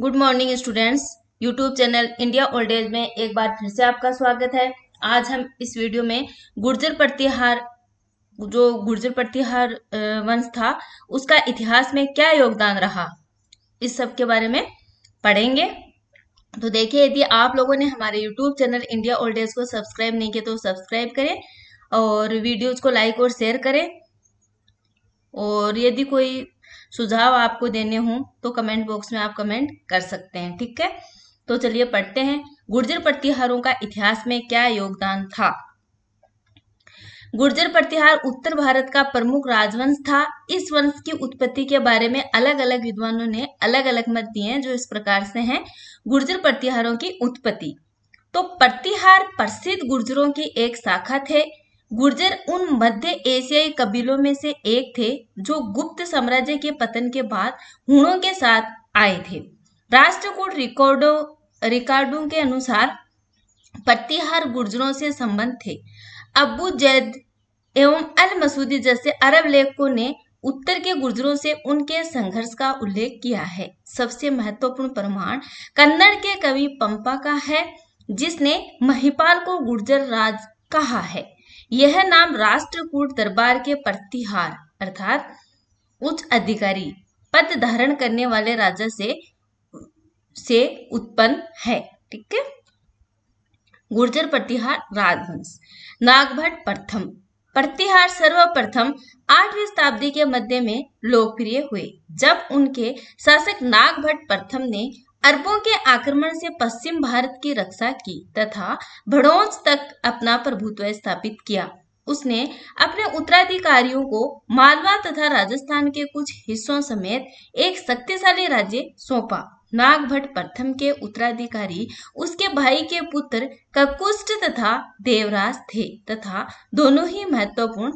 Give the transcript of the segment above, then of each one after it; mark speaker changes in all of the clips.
Speaker 1: good morning students YouTube channel India old age में एक बार फिर से आपका स्वागत है आज हम इस वीडियो में गुर्जर प्रतिहार जो गुर्जर प्रतिहार वंश था उसका इतिहास में क्या योगदान रहा इस सब के बारे में पढ़ेंगे तो देखिए यदि आप लोगों ने हमारे YouTube channel India old age को सब्सक्राइब नहीं किया तो सब्सक्राइब करें और वीडियोज को लाइक और शेयर करें और यदि कोई सुझाव आपको देने हों तो कमेंट बॉक्स में आप कमेंट कर सकते हैं ठीक है तो चलिए पढ़ते हैं गुर्जर प्रतिहारों का इतिहास में क्या योगदान था गुर्जर प्रतिहार उत्तर भारत का प्रमुख राजवंश था इस वंश की उत्पत्ति के बारे में अलग अलग विद्वानों ने अलग अलग मत दिए हैं जो इस प्रकार से हैं गुर्जर प्रतिहारों की उत्पत्ति तो प्रतिहार प्रसिद्ध गुर्जरों की एक शाखा थे गुर्जर उन मध्य एशियाई कबीलों में से एक थे जो गुप्त साम्राज्य के पतन के बाद हुणों के साथ आए थे राष्ट्रकूट रिकॉर्डो रिकॉर्डो के अनुसार प्रतिहार गुर्जरों से संबंध थे अबू जैद एवं अल मसूदी जैसे अरब लेखकों ने उत्तर के गुर्जरों से उनके संघर्ष का उल्लेख किया है सबसे महत्वपूर्ण प्रमाण कन्नड़ के कवि पंपा का है जिसने महिपाल को गुर्जर राज कहा है यह नाम राष्ट्रकूट दरबार के प्रतिहार अर्थात उच्च अधिकारी पद धारण करने वाले राजा से से उत्पन्न है ठीक है गुर्जर प्रतिहार राजवंश नागभट प्रथम प्रतिहार सर्वप्रथम आठवीं शताब्दी के मध्य में लोकप्रिय हुए जब उनके शासक नागभट प्रथम ने अरबों के आक्रमण से पश्चिम भारत की रक्षा की तथा भड़ोंस तक अपना प्रभुत्व स्थापित किया उसने अपने उत्तराधिकारियों को मालवा तथा राजस्थान के कुछ हिस्सों समेत एक शक्तिशाली राज्य सौंपा नागभट्ट प्रथम के उत्तराधिकारी उसके भाई के पुत्र ककुष्ट तथा देवराज थे तथा दोनों ही महत्वपूर्ण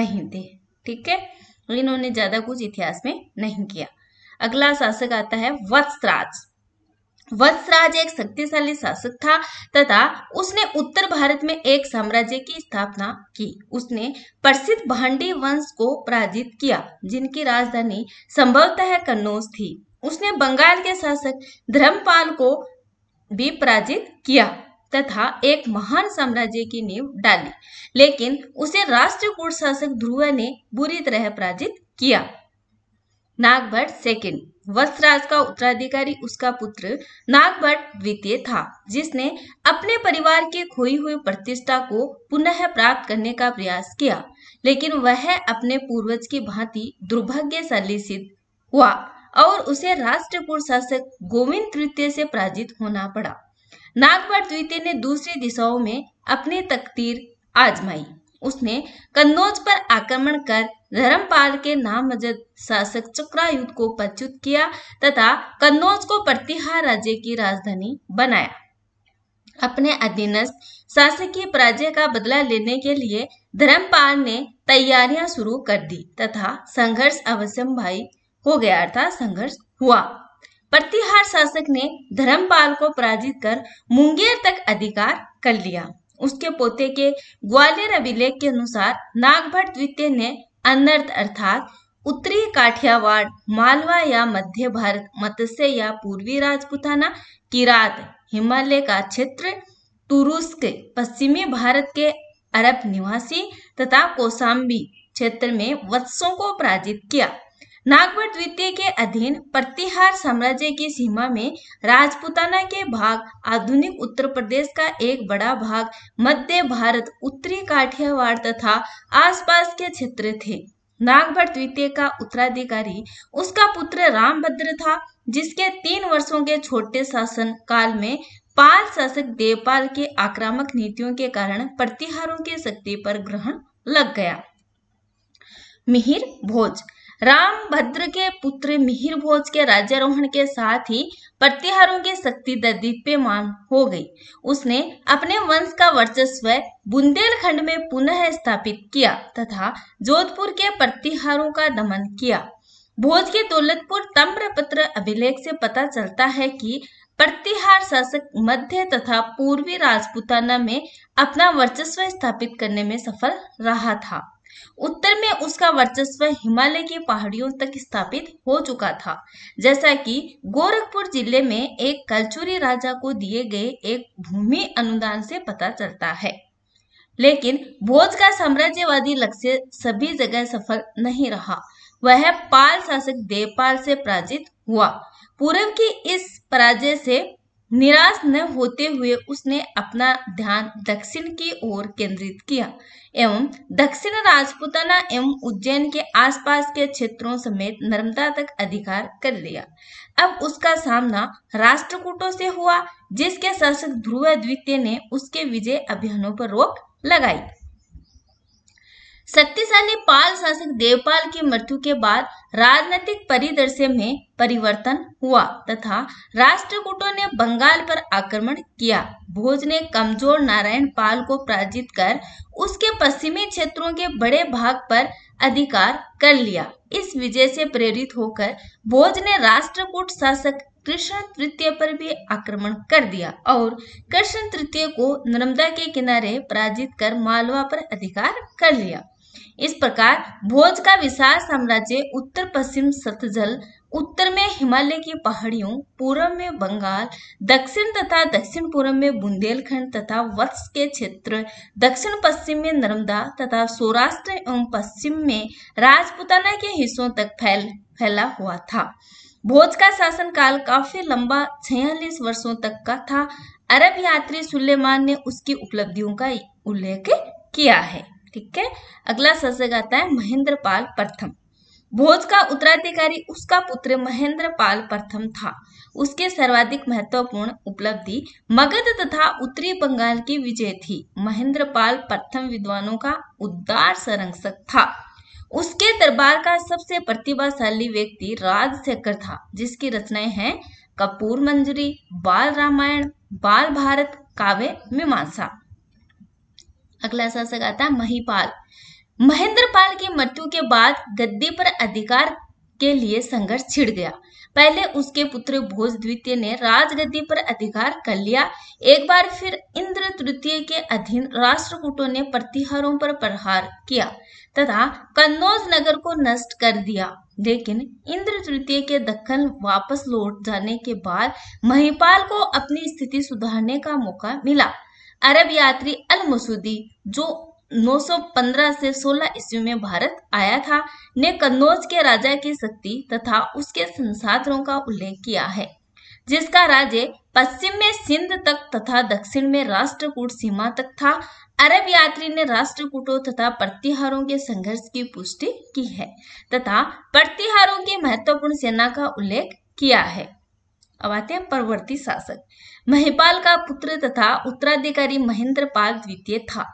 Speaker 1: नहीं थे ठीक है तो इन्होंने ज्यादा कुछ इतिहास में नहीं किया अगला शासक आता है वत्सराज वत्सराज एक शक्तिशाली शासक था तथा उसने उत्तर भारत में एक साम्राज्य की स्थापना की उसने प्रसिद्ध भांडी वंश को पराजित किया जिनकी राजधानी संभवतः कन्नौज थी उसने बंगाल के शासक धर्मपाल को भी पराजित किया तथा एक महान साम्राज्य की नींव डाली लेकिन उसे राष्ट्रकूट शासक ध्रुव ने बुरी तरह पराजित किया नागभ सेकेंड वस्त्रराज का उत्तराधिकारी उसका पुत्र नागभट द्वितीय था जिसने अपने परिवार की खोई हुई प्रतिष्ठा को पुनः प्राप्त करने का प्रयास किया लेकिन वह अपने पूर्वज की भांति दुर्भाग्य सिद्ध हुआ और उसे राष्ट्रपुर शासक गोविंद तृतीय से पराजित होना पड़ा नागभट द्वितीय ने दूसरी दिशाओं में अपनी तकतीर आजमाई उसने कन्नौज पर आक्रमण कर धर्मपाल के नामजद शासक चक्रायुद्ध को पदच्युत किया तथा कन्नौज को प्रतिहार राज्य की राजधानी बनाया अपने अधीनस्थ शासकीय पराजय का बदला लेने के लिए धर्मपाल ने तैयारियां शुरू कर दी तथा संघर्ष अवश्यम भाई हो गया अर्थात संघर्ष हुआ प्रतिहार शासक ने धर्मपाल को पराजित कर मुंगेर तक अधिकार कर लिया उसके पोते के ग्वालियर अभिलेख के अनुसार नागभट द्वितीय ने अनर्थ अर्थात उत्तरी काठियावाड़ मालवा या मध्य भारत मत्स्य या पूर्वी राजपुताना किरात हिमालय का क्षेत्र तुरुस्क पश्चिमी भारत के अरब निवासी तथा कोसाम्बी क्षेत्र में वत्सों को पराजित किया नागपुर द्वितीय के अधीन प्रतिहार साम्राज्य की सीमा में राजपुताना के भाग आधुनिक उत्तर प्रदेश का एक बड़ा भाग मध्य भारत उत्तरी काठियावाड़ तथा आसपास के क्षेत्र थे नागभर द्वितीय का उत्तराधिकारी उसका पुत्र रामभद्र था जिसके तीन वर्षों के छोटे शासन काल में पाल शासक देवपाल के आक्रामक नीतियों के कारण प्रतिहारों की शक्ति पर ग्रहण लग गया मिहिर भोज राम भद्र के पुत्र मिहिर भोज के राज्यारोहण के साथ ही प्रतिहारों की शक्ति दीप्यमान हो गई उसने अपने वंश का वर्चस्व बुंदेलखंड में पुनः स्थापित किया तथा जोधपुर के प्रतिहारों का दमन किया भोज के दौलतपुर ताम्रपत्र अभिलेख से पता चलता है कि प्रतिहार शासक मध्य तथा पूर्वी राजपुताना में अपना वर्चस्व स्थापित करने में सफल रहा था उत्तर में उसका वर्चस्व हिमालय की पहाड़ियों तक स्थापित हो चुका था जैसा कि गोरखपुर जिले में एक कलचुरी राजा को दिए गए एक भूमि अनुदान से पता चलता है लेकिन भोज का साम्राज्यवादी लक्ष्य सभी जगह सफल नहीं रहा वह पाल शासक देवपाल से पराजित हुआ पूर्व की इस पराजय से निराश न होते हुए उसने अपना ध्यान दक्षिण की ओर केंद्रित किया एवं दक्षिण राजपुताना एवं उज्जैन के आसपास के क्षेत्रों समेत नर्मदा तक अधिकार कर लिया अब उसका सामना राष्ट्रकूटों से हुआ जिसके शासक ध्रुव द्वितीय ने उसके विजय अभियानों पर रोक लगाई शक्तिशाली पाल शासक देवपाल की मृत्यु के बाद राजनीतिक परिदृश्य में परिवर्तन हुआ तथा राष्ट्रकूटों ने बंगाल पर आक्रमण किया भोज ने कमजोर नारायण पाल को पराजित कर उसके पश्चिमी क्षेत्रों के बड़े भाग पर अधिकार कर लिया इस विजय से प्रेरित होकर भोज ने राष्ट्रकूट शासक कृष्ण तृतीय पर भी आक्रमण कर दिया और कृष्ण तृतीय को नर्मदा के किनारे पराजित कर मालवा पर अधिकार कर लिया इस प्रकार भोज का विशाल साम्राज्य उत्तर पश्चिम सतजल उत्तर में हिमालय की पहाड़ियों पूर्व में बंगाल दक्षिण तथा दक्षिण पूर्व में बुंदेलखंड तथा वत्स के क्षेत्र दक्षिण पश्चिम में नर्मदा तथा सौराष्ट्र एवं पश्चिम में राजपुताना के हिस्सों तक फैल फैला हुआ था भोज का शासन काल काफी लंबा छियालीस वर्षों तक का था अरब यात्री सुलेमान ने उसकी उपलब्धियों का उल्लेख किया है ठीक है अगला शासक आता है महेंद्र पाल प्रथम भोज का उत्तराधिकारी उसका पुत्र महेंद्र पाल प्रथम था उसके सर्वाधिक महत्वपूर्ण उपलब्धि मगध तथा उत्तरी बंगाल की विजय थी महेंद्र पाल प्रथम विद्वानों का उदार संरक्षक था उसके दरबार का सबसे प्रतिभाशाली व्यक्ति राजशेखर था जिसकी रचनाएं हैं कपूर मंजरी बाल रामायण बाल भारत काव्य मीमांसा अगला शासक आता है महीपाल महेंद्र पाल की मृत्यु के बाद गद्दी पर अधिकार के लिए संघर्ष छिड़ गया पहले उसके पुत्र भोज द्वितीय ने राजगद्दी पर अधिकार कर लिया एक बार फिर इंद्र तृतीय के अधीन राष्ट्रकूटों ने प्रतिहारों पर प्रहार किया तथा कन्नौज नगर को नष्ट कर दिया लेकिन इंद्र तृतीय के दखन वापस लौट जाने के बाद महिपाल को अपनी स्थिति सुधारने का मौका मिला अरब यात्री अल मसूदी जो 915 से 16 ईस्वी में भारत आया था ने कन्नौज के राजा की शक्ति तथा उसके संसाधनों का उल्लेख किया है जिसका राज्य पश्चिम में सिंध तक तथा दक्षिण में राष्ट्रकूट सीमा तक था अरब यात्री ने राष्ट्रकूटों तथा प्रतिहारों के संघर्ष की पुष्टि की है तथा प्रतिहारों की महत्वपूर्ण सेना का उल्लेख किया है अब आते हैं परवर्ती शासक महिपाल का पुत्र तथा उत्तराधिकारी महेंद्र पाल द्वितीय था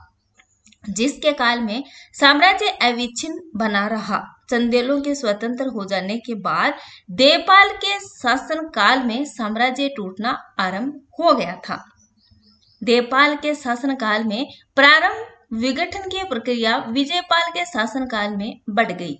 Speaker 1: जिसके काल में साम्राज्य अविच्छिन्न बना रहा चंदेलों के स्वतंत्र हो जाने के बाद देवपाल के शासन काल में साम्राज्य टूटना आरंभ हो गया था देवपाल के शासन काल में प्रारंभ विघटन की प्रक्रिया विजयपाल के शासनकाल में बढ़ गई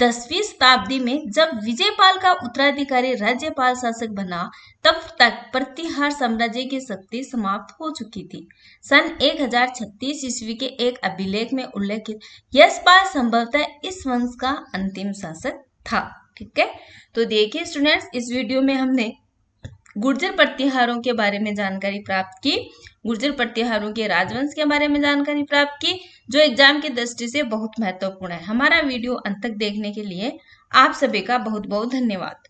Speaker 1: दसवीं शताब्दी में जब विजयपाल का उत्तराधिकारी राज्यपाल शासक बना तब तक प्रतिहार साम्राज्य की शक्ति समाप्त हो चुकी थी सन 1036 ईस्वी के एक अभिलेख में उल्लेखित यशपाल संभवतः इस वंश का अंतिम शासक था ठीक है तो देखिए स्टूडेंट्स इस वीडियो में हमने गुर्जर प्रत्याहारों के बारे में जानकारी प्राप्त की गुर्जर प्रत्याहारों के राजवंश के बारे में जानकारी प्राप्त की जो एग्जाम की दृष्टि से बहुत महत्वपूर्ण है हमारा वीडियो अंत तक देखने के लिए आप सभी का बहुत बहुत धन्यवाद